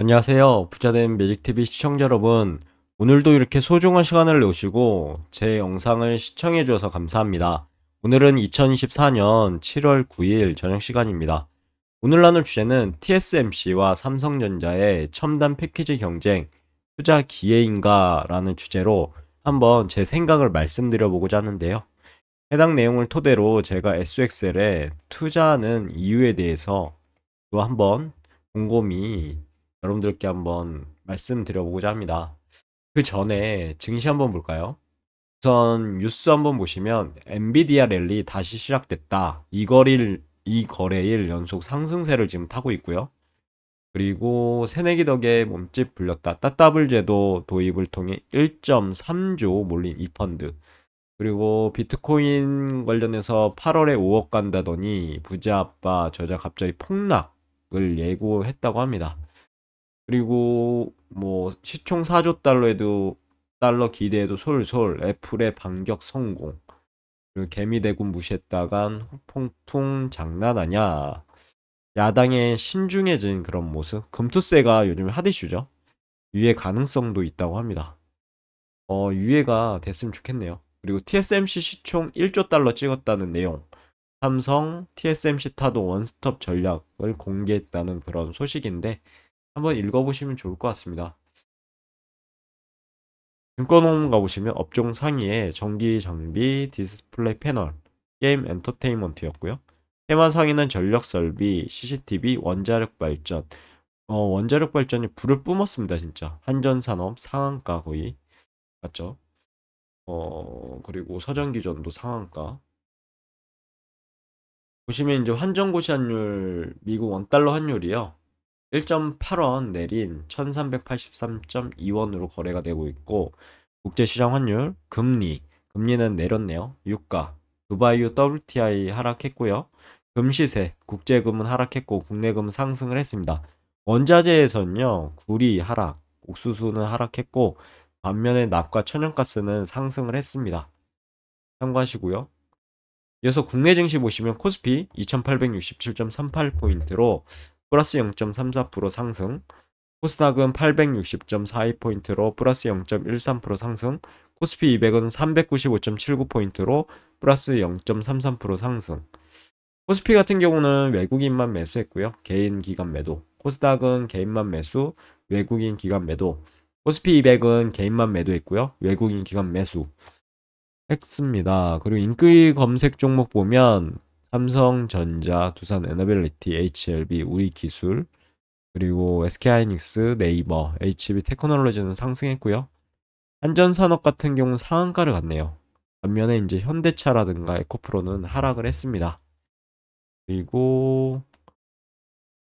안녕하세요. 부자된 매직TV 시청자 여러분. 오늘도 이렇게 소중한 시간을 내시고 제 영상을 시청해주셔서 감사합니다. 오늘은 2024년 7월 9일 저녁 시간입니다. 오늘 나눌 주제는 TSMC와 삼성전자의 첨단 패키지 경쟁, 투자 기회인가 라는 주제로 한번 제 생각을 말씀드려보고자 하는데요. 해당 내용을 토대로 제가 SXL에 투자하는 이유에 대해서 또 한번 곰곰이 여러분들께 한번 말씀드려보고자 합니다. 그 전에 증시 한번 볼까요? 우선 뉴스 한번 보시면 엔비디아 랠리 다시 시작됐다. 이 거리를 이 거래일 연속 상승세를 지금 타고 있고요. 그리고 새내기 덕에 몸집 불렸다. 따따블 제도 도입을 통해 1.3조 몰린 이 펀드. 그리고 비트코인 관련해서 8월에 5억 간다더니 부자 아빠 저자 갑자기 폭락을 예고했다고 합니다. 그리고 뭐 시총 4조 달러에도 달러 기대에도 솔솔 애플의 반격 성공 개미대군 무시했다간 후폭풍 장난 아냐 야당의 신중해진 그런 모습 금투세가 요즘 핫이슈죠 유예 가능성도 있다고 합니다 어 유예가 됐으면 좋겠네요 그리고 TSMC 시총 1조 달러 찍었다는 내용 삼성 TSMC 타도 원스톱 전략을 공개했다는 그런 소식인데 한번 읽어보시면 좋을 것 같습니다. 증권홈 가보시면 업종 상위에 전기 장비, 디스플레이 패널, 게임 엔터테인먼트였고요. 테마 상위는 전력 설비, CCTV, 원자력 발전. 어, 원자력 발전이 불을 뿜었습니다, 진짜. 한전 산업 상한가 거의 맞죠? 어, 그리고 서전기전도 상한가. 보시면 이제 환전 고시 환율 미국 원달러 환율이요. 1.8원 내린 1383.2원으로 거래가 되고 있고 국제시장 환율, 금리, 금리는 내렸네요. 유가, 두바이유 WTI 하락했고요. 금시세, 국제금은 하락했고 국내금 은 상승을 했습니다. 원자재에서는요. 구리 하락, 옥수수는 하락했고 반면에 납과 천연가스는 상승을 했습니다. 참고하시고요. 이어서 국내 증시 보시면 코스피 2867.38포인트로 플러스 0.34% 상승, 코스닥은 860.42포인트로 플러스 0.13% 상승, 코스피 200은 395.79포인트로 플러스 0.33% 상승. 코스피 같은 경우는 외국인만 매수했고요. 개인 기관 매도. 코스닥은 개인만 매수, 외국인 기관 매도. 코스피 200은 개인만 매도했고요. 외국인 기관 매수. 했습니다. 그리고 인기 검색 종목 보면 삼성전자, 두산 에너빌리티, HLB, 우리기술, 그리고 SK하이닉스, 네이버, HB 테크놀로지는 상승했고요. 한전산업 같은 경우 는 상한가를 갔네요. 반면에 이제 현대차라든가 에코프로는 하락을 했습니다. 그리고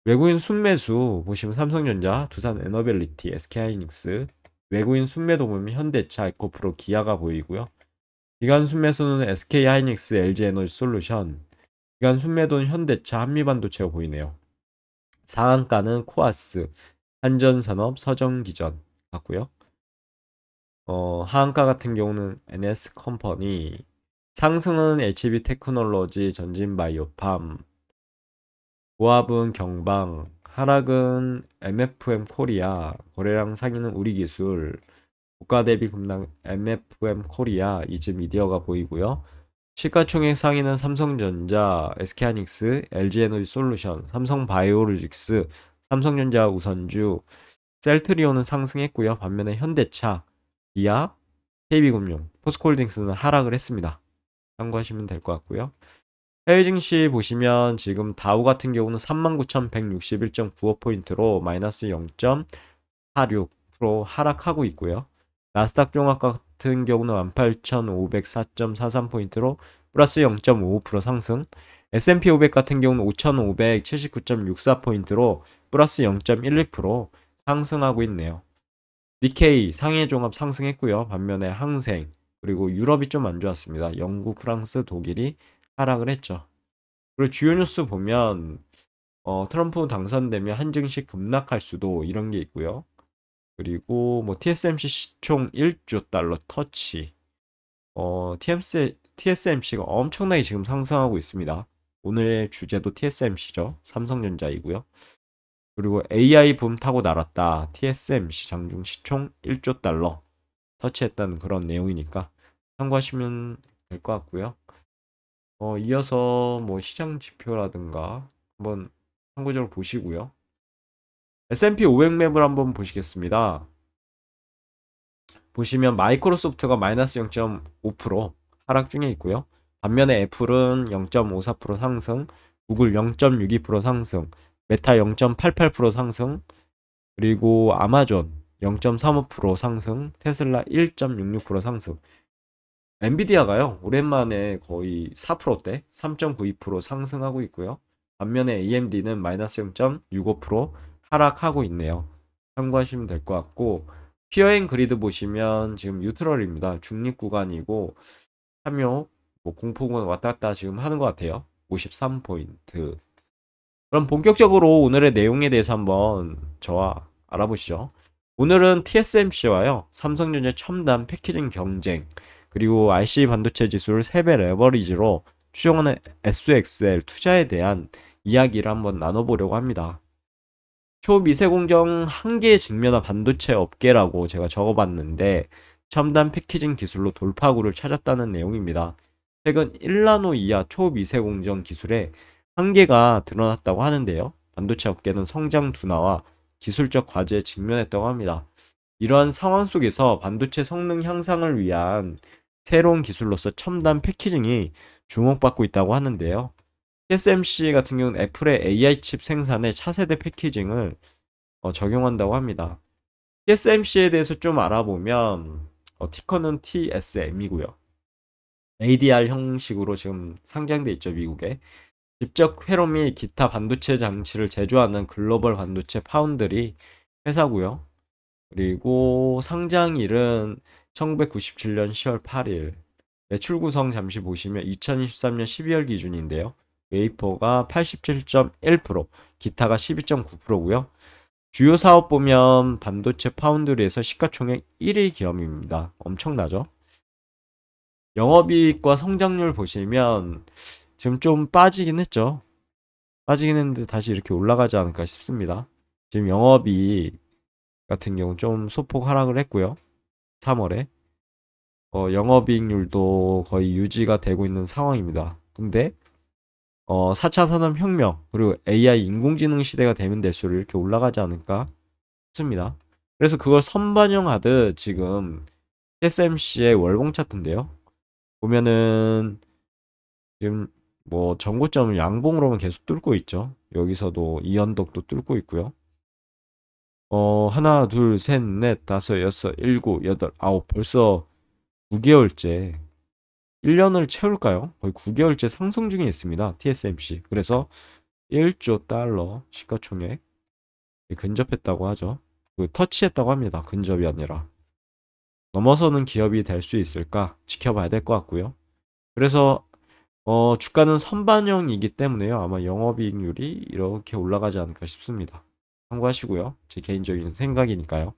외국인 순매수 보시면 삼성전자, 두산 에너빌리티, SK하이닉스, 외국인 순매도 보면 현대차, 에코프로, 기아가 보이고요. 기간 순매수는 SK하이닉스, LG에너지 솔루션, 기간 순매도는 현대차, 한미반도체가 보이네요. 상한가는 코아스, 한전산업, 서정기전 같고요. 어, 하한가 같은 경우는 NS 컴퍼니, 상승은 HB e 테크놀로지, 전진바이오팜, 고압은 경방, 하락은 MFM 코리아, 거래량 상위는 우리기술, 국가 대비 금당 MFM 코리아, 이즈 미디어가 보이고요. 시가총액 상위는 삼성전자, SK하닉스, LG에너지솔루션, 삼성바이오로직스, 삼성전자 우선주, 셀트리온은 상승했고요. 반면에 현대차, 기아, KB금융, 포스코홀딩스는 하락을 했습니다. 참고하시면 될 것 같고요. 해외 증시 보시면 지금 다우 같은 경우는 39,161.95포인트로 마이너스 0.46% 하락하고 있고요. 나스닥 종합 같은 경우는 18,504.43포인트로 플러스 0.55% 상승, S&P 500 같은 경우는 5,579.64포인트로 플러스 0.11% 상승하고 있네요. 니케이 상해 종합 상승했고요. 반면에 항생 그리고 유럽이 좀 안 좋았습니다. 영국, 프랑스, 독일이 하락을 했죠. 그리고 주요 뉴스 보면 어, 트럼프 당선되면 한증식 급락할 수도 이런 게 있고요. 그리고 뭐 TSMC 시총 1조 달러 터치. 어, TMC, TSMC가 엄청나게 지금 상승하고 있습니다. 오늘의 주제도 TSMC죠. 삼성전자이고요. 그리고 AI 붐 타고 날았다. TSMC 장중 시총 1조 달러 터치했다는 그런 내용이니까 참고하시면 될 것 같고요. 어, 이어서 뭐 시장 지표라든가 한번 참고적으로 보시고요. S&P 500맵을 한번 보시겠습니다. 보시면 마이크로소프트가 마이너스 0.5% 하락 중에 있고요. 반면에 애플은 0.54% 상승, 구글 0.62% 상승, 메타 0.88% 상승, 그리고 아마존 0.35% 상승, 테슬라 1.66% 상승. 엔비디아가요, 오랜만에 거의 4%대, 3.92% 상승하고 있고요. 반면에 AMD는 마이너스 0.65%, 하락하고 있네요. 참고하시면 될 것 같고 피어인 그리드 보시면 지금 유트럴입니다. 중립 구간이고 참여 뭐 공포군 왔다 갔다 지금 하는 것 같아요. 53포인트. 그럼 본격적으로 오늘의 내용에 대해서 한번 저와 알아보시죠. 오늘은 TSMC와요. 삼성전자 첨단 패키징 경쟁 그리고 IC 반도체 지수를 3배 레버리지로 추정하는 SXL 투자에 대한 이야기를 한번 나눠보려고 합니다. 초미세공정 한계에 직면한 반도체 업계라고 제가 적어봤는데 첨단 패키징 기술로 돌파구를 찾았다는 내용입니다. 최근 1나노 이하 초미세공정 기술에 한계가 드러났다고 하는데요. 반도체 업계는 성장 둔화와 기술적 과제에 직면했다고 합니다. 이러한 상황 속에서 반도체 성능 향상을 위한 새로운 기술로서 첨단 패키징이 주목받고 있다고 하는데요. TSMC 같은 경우는 애플의 AI 칩 생산에 차세대 패키징을 어, 적용한다고 합니다. TSMC에 대해서 좀 알아보면 어, 티커는 TSM이고요. ADR 형식으로 지금 상장돼 있죠 미국에. 직접 회로 및 기타 반도체 장치를 제조하는 글로벌 반도체 파운드리 회사고요. 그리고 상장일은 1997년 10월 8일. 매출 구성 잠시 보시면 2023년 12월 기준인데요. 웨이퍼가 87.1%, 기타가 12.9%고요. 주요 사업 보면 반도체 파운드리에서 시가총액 1위 기업입니다. 엄청나죠? 영업이익과 성장률 보시면 지금 좀 빠지긴 했죠. 빠지긴 했는데 다시 이렇게 올라가지 않을까 싶습니다. 지금 영업이익 같은 경우 좀 소폭 하락을 했고요. 3월에 어, 영업이익률도 거의 유지가 되고 있는 상황입니다. 근데 어, 4차 산업혁명, 그리고 AI 인공지능 시대가 되면 될수록 이렇게 올라가지 않을까 싶습니다. 그래서 그걸 선반영하듯 지금 s m c 의 월봉 차트인데요. 보면은 지금 뭐 전고점을 양봉으로만 계속 뚫고 있죠. 여기서도 이연덕도 뚫고 있고요. 어, 하나, 둘, 셋, 넷, 다섯, 여섯, 일곱, 여덟, 아홉 벌써 9개월째 1년을 채울까요? 거의 9개월째 상승 중에 있습니다. TSMC. 그래서 1조 달러 시가총액 근접했다고 하죠. 그 터치했다고 합니다. 근접이 아니라. 넘어서는 기업이 될 수 있을까 지켜봐야 될 것 같고요. 그래서 어, 주가는 선반영이기 때문에요. 아마 영업이익률이 이렇게 올라가지 않을까 싶습니다. 참고하시고요. 제 개인적인 생각이니까요.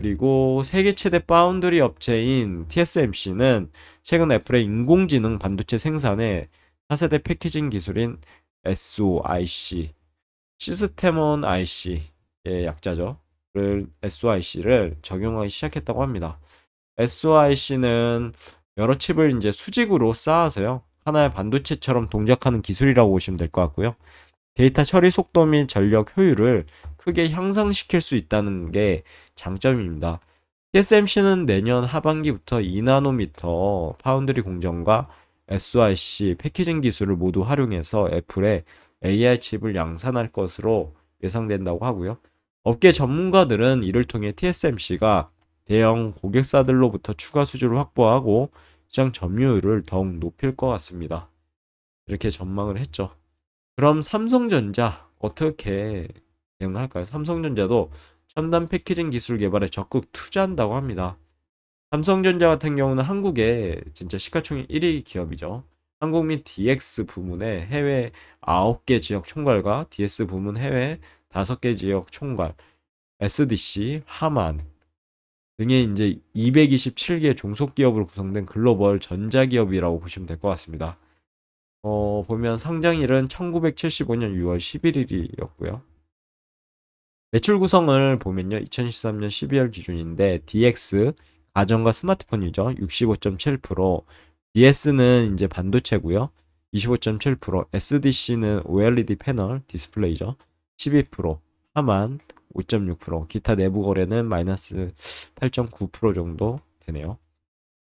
그리고 세계 최대 파운드리 업체인 TSMC는 최근 애플의 인공지능 반도체 생산에 4세대 패키징 기술인 SOIC, 시스템온 IC의 약자죠. SOIC를 적용하기 시작했다고 합니다. SOIC는 여러 칩을 이제 수직으로 쌓아서요. 하나의 반도체처럼 동작하는 기술이라고 보시면 될 것 같고요. 데이터 처리 속도 및 전력 효율을 크게 향상시킬 수 있다는 게 장점입니다. TSMC는 내년 하반기부터 2나노미터 파운드리 공정과 SIC 패키징 기술을 모두 활용해서 애플의 AI 칩을 양산할 것으로 예상된다고 하고요. 업계 전문가들은 이를 통해 TSMC가 대형 고객사들로부터 추가 수주를 확보하고 시장 점유율을 더욱 높일 것 같습니다. 이렇게 전망을 했죠. 그럼 삼성전자 어떻게 대응할까요? 삼성전자도 첨단 패키징 기술 개발에 적극 투자한다고 합니다. 삼성전자 같은 경우는 한국의 진짜 시가총액 1위 기업이죠. 한국 및 DX 부문의 해외 9개 지역 총괄과 DS 부문 해외 5개 지역 총괄, SDC, 하만 등의 이제 227개 종속기업으로 구성된 글로벌 전자기업이라고 보시면 될 것 같습니다. 어, 보면 상장일은 1975년 6월 11일이었고요. 매출 구성을 보면요. 2013년 12월 기준인데 DX 가전과 스마트폰 유저 65.7%, DS는 이제 반도체고요. 25.7%, SDC는 OLED 패널 디스플레이죠. 12%, 하만 5.6%, 기타 내부 거래는 마이너스 8.9% 정도 되네요.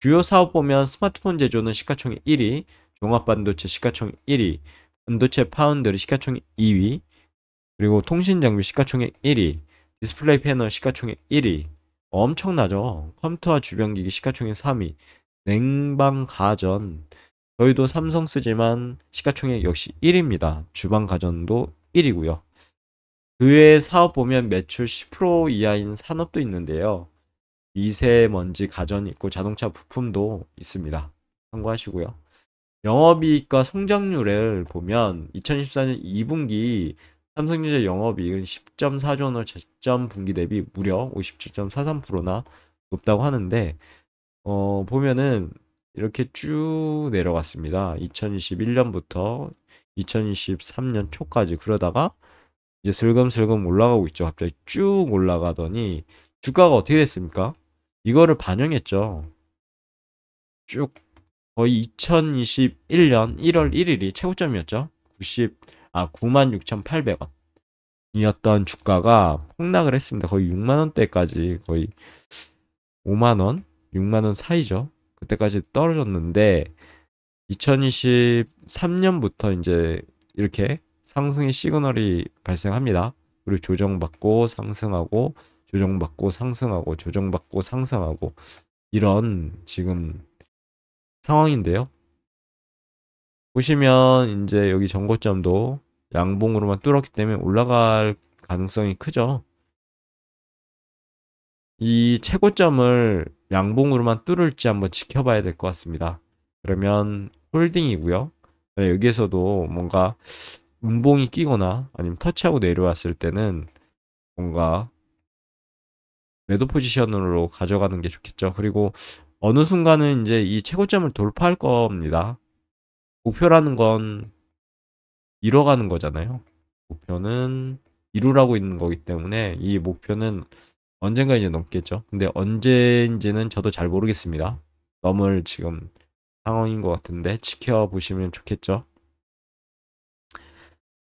주요 사업 보면 스마트폰 제조는 시가총액 1위, 종합반도체 시가총 1위, 반도체 파운드리 시가총 2위, 그리고 통신장비 시가총액 1위, 디스플레이 패널 시가총액 1위, 엄청나죠? 컴퓨터와 주변기기 시가총액 3위, 냉방 가전, 저희도 삼성 쓰지만 시가총액 역시 1위입니다. 주방 가전도 1위고요. 그외 사업 보면 매출 10% 이하인 산업도 있는데요. 미세먼지 가전 있고 자동차 부품도 있습니다. 참고하시고요. 영업이익과 성장률을 보면 2014년 2분기 삼성전자 영업이익은 10.4조 원을 재점 분기 대비 무려 57.43%나 높다고 하는데 어 보면은 이렇게 쭉 내려갔습니다. 2021년부터 2023년 초까지 그러다가 이제 슬금슬금 올라가고 있죠. 갑자기 쭉 올라가더니 주가가 어떻게 됐습니까? 이거를 반영했죠. 쭉 거의 2021년 1월 1일이 최고점이었죠. 90, 아, 96,800원. 이었던 주가가 폭락을 했습니다. 거의 6만원대까지 거의 5만원? 6만원 사이죠. 그때까지 떨어졌는데 2023년부터 이제 이렇게 상승의 시그널이 발생합니다. 그리고 조정받고 상승하고 조정받고 상승하고 조정받고 상승하고 이런 지금 상황인데요. 보시면 이제 여기 전고점도 양봉으로만 뚫었기 때문에 올라갈 가능성이 크죠. 이 최고점을 양봉으로만 뚫을지 한번 지켜봐야 될 것 같습니다. 그러면 홀딩이고요. 네, 여기에서도 뭔가 음봉이 끼거나 아니면 터치하고 내려왔을 때는 뭔가 매도 포지션으로 가져가는 게 좋겠죠. 그리고 어느 순간은 이제 이 최고점을 돌파할 겁니다. 목표라는 건 이뤄가는 거잖아요. 목표는 이루라고 있는 거기 때문에 이 목표는 언젠가 이제 넘겠죠. 근데 언제인지는 저도 잘 모르겠습니다. 넘을 지금 상황인 것 같은데 지켜보시면 좋겠죠.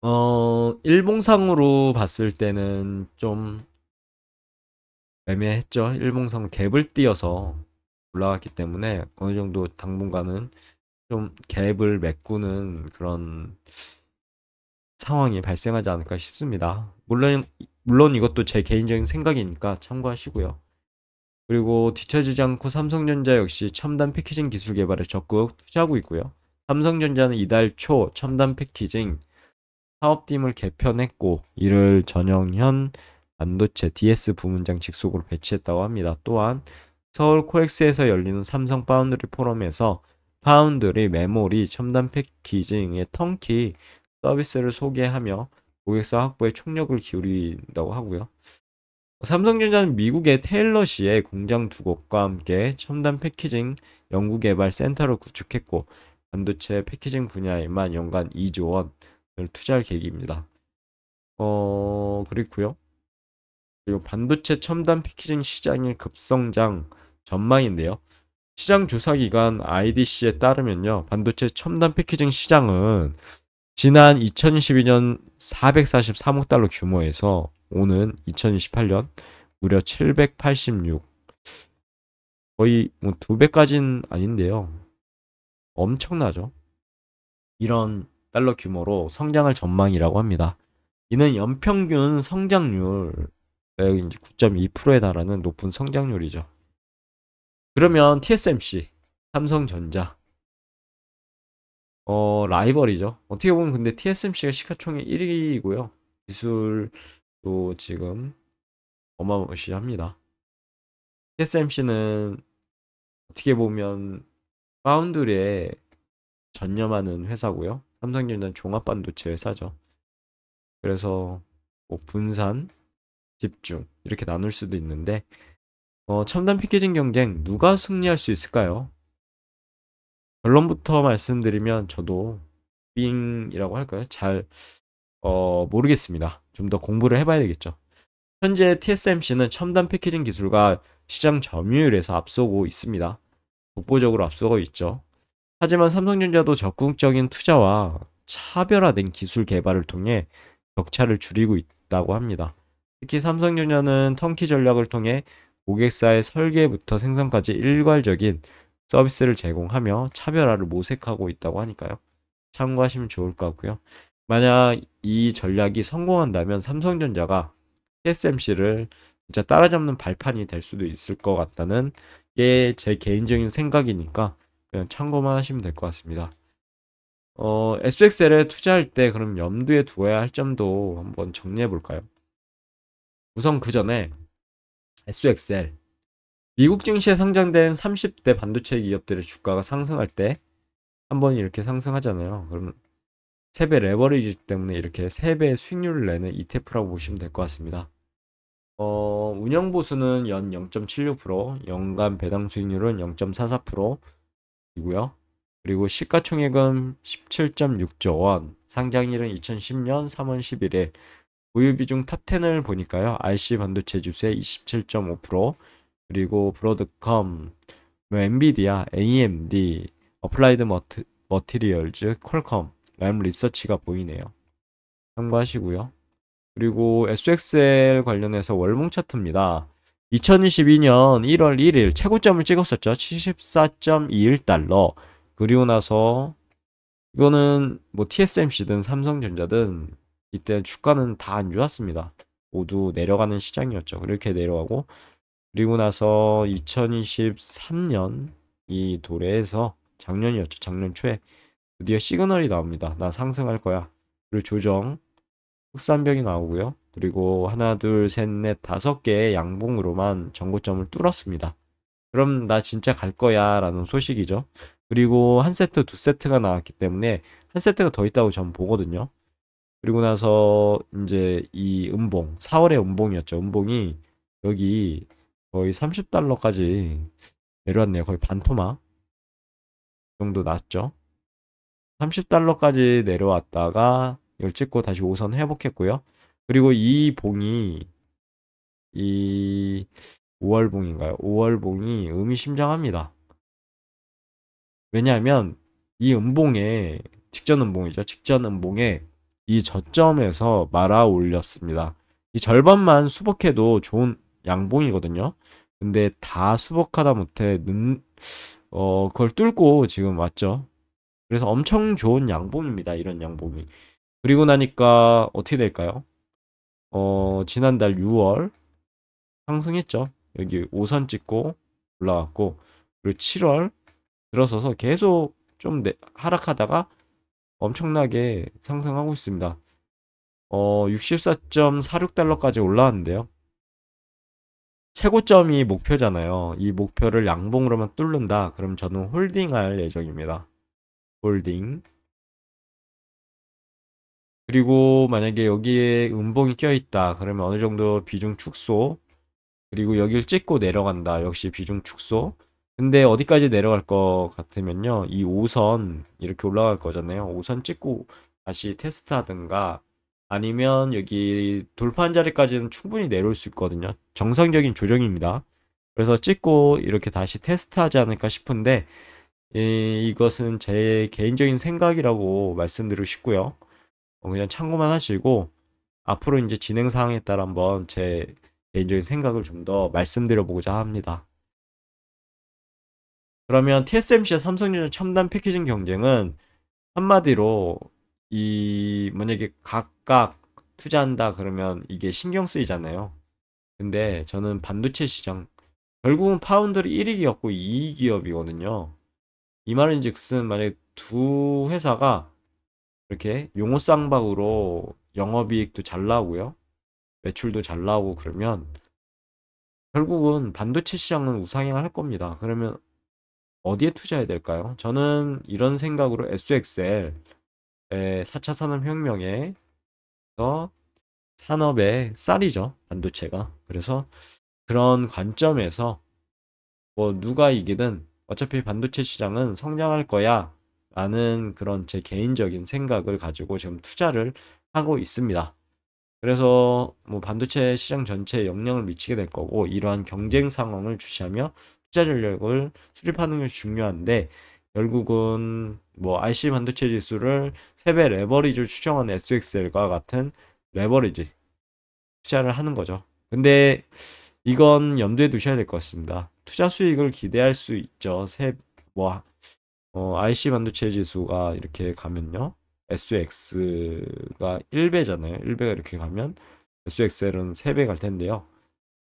어, 일봉상으로 봤을 때는 좀 애매했죠. 일봉상 갭을 띄어서 올라왔기 때문에 어느 정도 당분간은 좀 갭을 메꾸는 그런 상황이 발생하지 않을까 싶습니다. 물론 물론 이것도 제 개인적인 생각이니까 참고하시고요. 그리고 뒤처지지 않고 삼성전자 역시 첨단 패키징 기술 개발에 적극 투자하고 있고요. 삼성전자는 이달 초 첨단 패키징 사업팀을 개편했고 이를 전영현 반도체 DS 부문장 직속으로 배치했다고 합니다. 또한 서울 코엑스에서 열리는 삼성 파운드리 포럼에서 파운드리 메모리 첨단 패키징의 턴키 서비스를 소개하며 고객사 확보에 총력을 기울인다고 하고요. 삼성전자는 미국의 테일러시에 공장 두 곳과 함께 첨단 패키징 연구개발 센터를 구축했고 반도체 패키징 분야에만 연간 2조 원을 투자할 계획입니다. 어 그렇고요. 그리고 반도체 첨단 패키징 시장의 급성장 전망인데요. 시장 조사 기관 IDC에 따르면요. 반도체 첨단 패키징 시장은 지난 2012년 443억 달러 규모에서 오는 2028년 무려 786 거의 뭐 두 배까진 아닌데요. 엄청나죠. 이런 달러 규모로 성장할 전망이라고 합니다. 이는 연평균 성장률 9.2%에 달하는 높은 성장률이죠. 그러면 TSMC, 삼성전자 어 라이벌이죠. 어떻게 보면 근데 TSMC가 시가총액 1위이고요. 기술도 지금 어마무시합니다. TSMC는 어떻게 보면 파운드리에 전념하는 회사고요. 삼성전자는 종합반도체 회사죠. 그래서 뭐 분산, 집중 이렇게 나눌 수도 있는데 어, 첨단 패키징 경쟁 누가 승리할 수 있을까요? 결론부터 말씀드리면 저도 빙이라고 할까요? 잘 어, 모르겠습니다. 좀 더 공부를 해봐야 되겠죠. 현재 TSMC는 첨단 패키징 기술과 시장 점유율에서 앞서고 있습니다. 독보적으로 앞서고 있죠. 하지만 삼성전자도 적극적인 투자와 차별화된 기술 개발을 통해 격차를 줄이고 있다고 합니다. 특히 삼성전자는 턴키 전략을 통해 고객사의 설계부터 생산까지 일괄적인 서비스를 제공하며 차별화를 모색하고 있다고 하니까요. 참고하시면 좋을 것 같고요. 만약 이 전략이 성공한다면 삼성전자가 TSMC를 진짜 따라잡는 발판이 될 수도 있을 것 같다는 게 제 개인적인 생각이니까 그냥 참고만 하시면 될 것 같습니다. 어, SXL에 투자할 때 그럼 염두에 두어야 할 점도 한번 정리해 볼까요? 우선 그 전에 SXL 미국 증시에 상장된 30대 반도체 기업들의 주가가 상승할 때 한번 이렇게 상승하잖아요. 그러면 3배 레버리지 때문에 이렇게 3배의 수익률을 내는 ETF라고 보시면 될 것 같습니다. 어, 운영보수는 연 0.76%, 연간 배당 수익률은 0.44%이고요. 그리고 시가총액은 17.6조 원, 상장일은 2010년 3월 11일, 보유 비중 탑 10을 보니까요. i c 반도체 주세 27.5%, 그리고 브로드컴, 뭐 엔비디아, AMD, 어플라이드 머트, 머티리얼즈, 퀄컴, 램 리서치가 보이네요. 참고하시고요. 그리고 SXL 관련해서 월봉 차트입니다. 2022년 1월 1일 최고점을 찍었었죠. 74.21달러. 그리고 나서 이거는 뭐 TSMC든 삼성전자든 이때 주가는 다 안 좋았습니다. 모두 내려가는 시장이었죠. 그렇게 내려가고 그리고 나서 2023년 이 도래에서 작년이었죠. 작년 초에 드디어 시그널이 나옵니다. 나 상승할 거야. 그리고 조정 흑산벽이 나오고요. 그리고 하나 둘셋넷 다섯 개의 양봉으로만 전고점을 뚫었습니다. 그럼 나 진짜 갈 거야 라는 소식이죠. 그리고 한 세트 두 세트가 나왔기 때문에 한 세트가 더 있다고 전 보거든요. 그리고 나서 이제 이 음봉, 4월의 음봉이었죠. 음봉이 여기 거의 30달러까지 내려왔네요. 거의 반토막 정도 났죠. 30달러까지 내려왔다가 이걸 찍고 다시 5선 회복했고요. 그리고 이 봉이 이 5월 봉인가요? 5월 봉이 의미심장합니다. 왜냐하면 이 음봉에 직전 음봉이죠. 직전 음봉에 이 저점에서 말아 올렸습니다. 이 절반만 수복해도 좋은 양봉이거든요. 근데 다 수복하다 못해 는, 어, 그걸 뚫고 지금 왔죠. 그래서 엄청 좋은 양봉입니다. 이런 양봉이. 그리고 나니까 어떻게 될까요? 어, 지난달 6월 상승했죠. 여기 5선 찍고 올라왔고, 그리고 7월 들어서서 계속 좀 하락하다가 엄청나게 상승하고 있습니다. 어, 64.46달러까지 올라왔는데요. 최고점이 목표잖아요. 이 목표를 양봉으로만 뚫는다. 그럼 저는 홀딩할 예정입니다. 홀딩. 그리고 만약에 여기에 음봉이 껴있다. 그러면 어느 정도 비중 축소. 그리고 여길 찍고 내려간다. 역시 비중 축소. 근데 어디까지 내려갈 것 같으면요. 이 5선 이렇게 올라갈 거잖아요. 5선 찍고 다시 테스트 하든가 아니면 여기 돌판 자리까지는 충분히 내려올 수 있거든요. 정상적인 조정입니다. 그래서 찍고 이렇게 다시 테스트하지 않을까 싶은데 이, 이것은 제 개인적인 생각이라고 말씀드리고 싶고요. 어, 그냥 참고만 하시고 앞으로 이제 진행 상황에 따라 한번 제 개인적인 생각을 좀 더 말씀드려 보고자 합니다. 그러면 TSMC와 삼성전자 첨단 패키징 경쟁은 한마디로 이 만약에 각각 투자한다 그러면 이게 신경 쓰이잖아요. 근데 저는 반도체 시장 결국은 파운드리 1위 기업고 2위 기업이거든요. 이 말은즉슨 만약 에두 회사가 이렇게 용호쌍방으로 영업이익도 잘 나오고요. 매출도 잘 나오고 그러면 결국은 반도체 시장은 우상향할 겁니다. 그러면 어디에 투자해야 될까요? 저는 이런 생각으로 SXL 4차 산업혁명에서 산업의 쌀이죠. 반도체가. 그래서 그런 관점에서 뭐 누가 이기든 어차피 반도체 시장은 성장할 거야 라는 그런 제 개인적인 생각을 가지고 지금 투자를 하고 있습니다. 그래서 뭐 반도체 시장 전체에 영향을 미치게 될 거고 이러한 경쟁 상황을 주시하며 투자 전략을 수립하는 것이 중요한데 결국은 뭐 i c 반도체 지수를 3배 레버리지를 추정하는 SXL과 같은 레버리지 투자를 하는 거죠. 근데 이건 염두에 두셔야 될 것 같습니다. 투자 수익을 기대할 수 있죠. 세, 뭐, 어, IC 반도체 지수가 이렇게 가면요. SX가 1배잖아요. 1배가 이렇게 가면 SXL은 3배 갈 텐데요.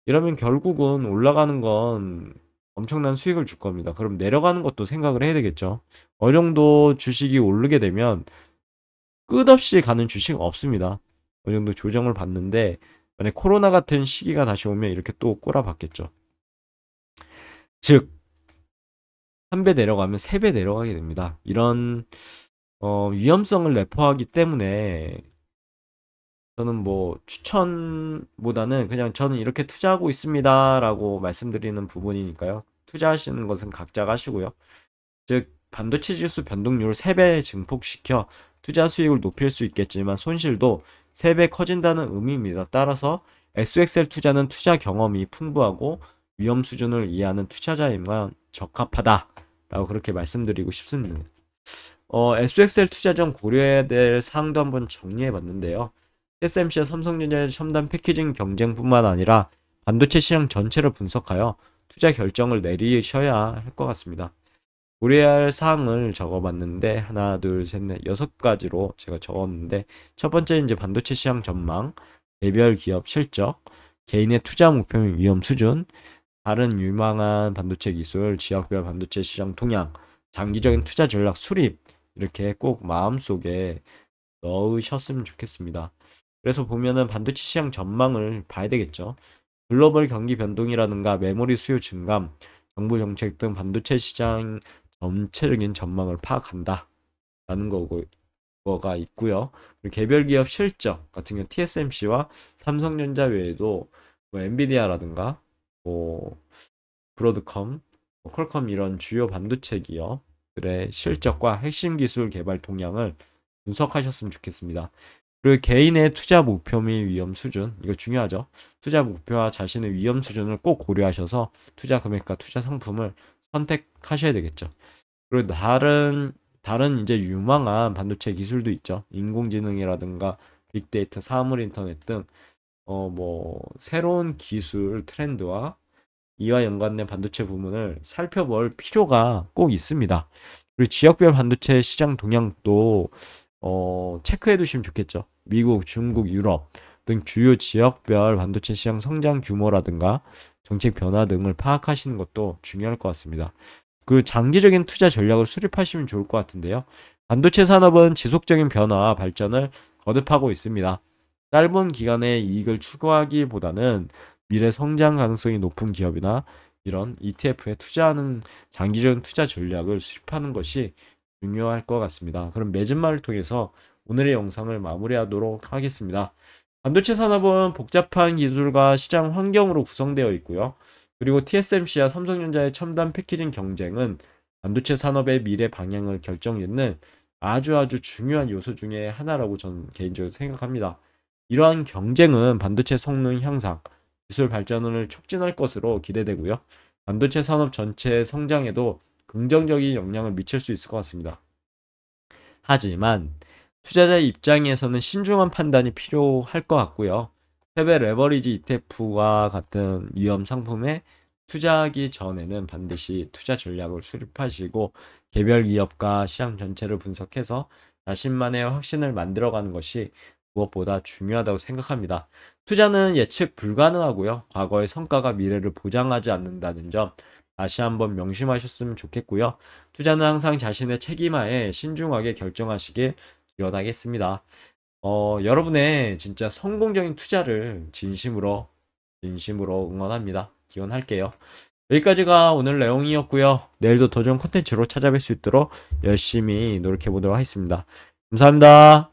이러면 결국은 올라가는 건 엄청난 수익을 줄 겁니다. 그럼 내려가는 것도 생각을 해야 되겠죠. 어느 정도 주식이 오르게 되면 끝없이 가는 주식 없습니다. 어느 정도 조정을 받는데 만약 코로나 같은 시기가 다시 오면 이렇게 또 꼬라박겠죠. 즉, 한 배 내려가면 세 배 내려가게 됩니다. 이런 어, 위험성을 내포하기 때문에 저는 뭐 추천보다는 그냥 저는 이렇게 투자하고 있습니다 라고 말씀드리는 부분이니까요. 투자하시는 것은 각자가 시고요즉 반도체 지수 변동률 3배 증폭시켜 투자 수익을 높일 수 있겠지만 손실도 3배 커진다는 의미입니다. 따라서 SXL 투자는 투자 경험이 풍부하고 위험 수준을 이해하는 투자자임만 적합하다 라고 그렇게 말씀드리고 싶습니다. 어, SXL 투자 전 고려해야 될 사항도 한번 정리해 봤는데요. s m c 와 삼성전자의 첨단 패키징 경쟁뿐만 아니라 반도체 시장 전체를 분석하여 투자 결정을 내리셔야 할 것 같습니다. 우려할 사항을 적어봤는데 하나 둘 셋 넷 여섯 가지로 제가 적었는데 첫 번째는 이제 반도체 시장 전망, 개별 기업 실적, 개인의 투자 목표 및 위험 수준, 다른 유망한 반도체 기술, 지역별 반도체 시장 통향 장기적인 투자 전략 수립 이렇게 꼭 마음속에 넣으셨으면 좋겠습니다. 그래서 보면은 반도체 시장 전망을 봐야 되겠죠. 글로벌 경기 변동이라든가 메모리 수요 증감, 정부 정책 등 반도체 시장 전체적인 전망을 파악한다. 라는 거고, 거가 있고요. 그리고 개별 기업 실적 같은 경우 TSMC와 삼성전자 외에도 뭐 엔비디아라든가 뭐 브로드컴, 뭐 퀄컴 이런 주요 반도체 기업들의 실적과 핵심 기술 개발 동향을 분석하셨으면 좋겠습니다. 그리고 개인의 투자 목표 및 위험 수준 이거 중요하죠. 투자 목표와 자신의 위험 수준을 꼭 고려하셔서 투자 금액과 투자 상품을 선택하셔야 되겠죠. 그리고 다른 다른 이제 유망한 반도체 기술도 있죠. 인공지능이라든가 빅데이터, 사물 인터넷 등 어 뭐 새로운 기술 트렌드와 이와 연관된 반도체 부문을 살펴볼 필요가 꼭 있습니다. 그리고 지역별 반도체 시장 동향도 어, 체크해 두시면 좋겠죠. 미국, 중국, 유럽 등 주요 지역별 반도체 시장 성장 규모라든가 정책 변화 등을 파악하시는 것도 중요할 것 같습니다. 그 장기적인 투자 전략을 수립하시면 좋을 것 같은데요. 반도체 산업은 지속적인 변화와 발전을 거듭하고 있습니다. 짧은 기간에 이익을 추구하기보다는 미래 성장 가능성이 높은 기업이나 이런 ETF에 투자하는 장기적인 투자 전략을 수립하는 것이 중요할 것 같습니다. 그럼 매진말을 통해서 오늘의 영상을 마무리하도록 하겠습니다. 반도체 산업은 복잡한 기술과 시장 환경으로 구성되어 있고요. 그리고 TSMC와 삼성전자의 첨단 패키징 경쟁은 반도체 산업의 미래 방향을 결정짓는 아주 아주 중요한 요소 중에 하나라고 저는 개인적으로 생각합니다. 이러한 경쟁은 반도체 성능 향상, 기술 발전을 촉진할 것으로 기대되고요. 반도체 산업 전체의 성장에도 긍정적인 영향을 미칠 수 있을 것 같습니다. 하지만 투자자 입장에서는 신중한 판단이 필요할 것 같고요. 세배 레버리지 ETF와 같은 위험 상품에 투자하기 전에는 반드시 투자 전략을 수립하시고 개별 기업과 시장 전체를 분석해서 자신만의 확신을 만들어가는 것이 무엇보다 중요하다고 생각합니다. 투자는 예측 불가능하고요. 과거의 성과가 미래를 보장하지 않는다는 점 다시 한번 명심하셨으면 좋겠고요. 투자는 항상 자신의 책임하에 신중하게 결정하시길 기원하겠습니다. 어, 여러분의 진짜 성공적인 투자를 진심으로 진심으로 응원합니다. 기원할게요. 여기까지가 오늘 내용이었고요. 내일도 더 좋은 컨텐츠로 찾아뵐 수 있도록 열심히 노력해 보도록 하겠습니다. 감사합니다.